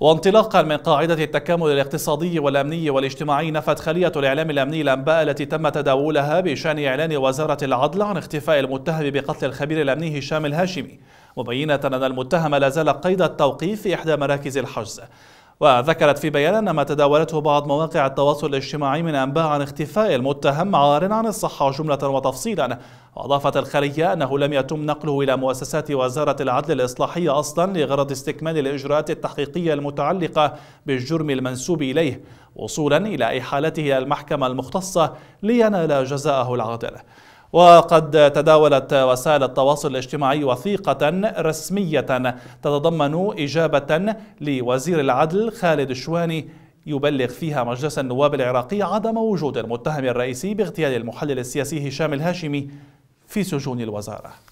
وانطلاقا من قاعدة التكامل الاقتصادي والأمني والاجتماعي نفت خلية الإعلام الأمني الأنباء التي تم تداولها بشأن إعلان وزارة العدل عن اختفاء المتهم بقتل الخبير الأمني هشام الهاشمي مبينة أن المتهم لا زال قيد التوقيف في إحدى مراكز الحجز وذكرت في بيان أن ما تداولته بعض مواقع التواصل الاجتماعي من أنباء عن اختفاء المتهم عار عن الصحة جملة وتفصيلا وأضافت الخلية أنه لم يتم نقله إلى مؤسسات وزارة العدل الإصلاحية أصلا لغرض استكمال الإجراءات التحقيقية المتعلقة بالجرم المنسوب إليه وصولا إلى إحالته إلى المحكمة المختصة لينال جزاءه العادل وقد تداولت وسائل التواصل الاجتماعي وثيقة رسمية تتضمن إجابة لوزير العدل خالد الشواني يبلغ فيها مجلس النواب العراقي عدم وجود المتهم الرئيسي باغتيال المحلل السياسي هشام الهاشمي في سجون الوزاره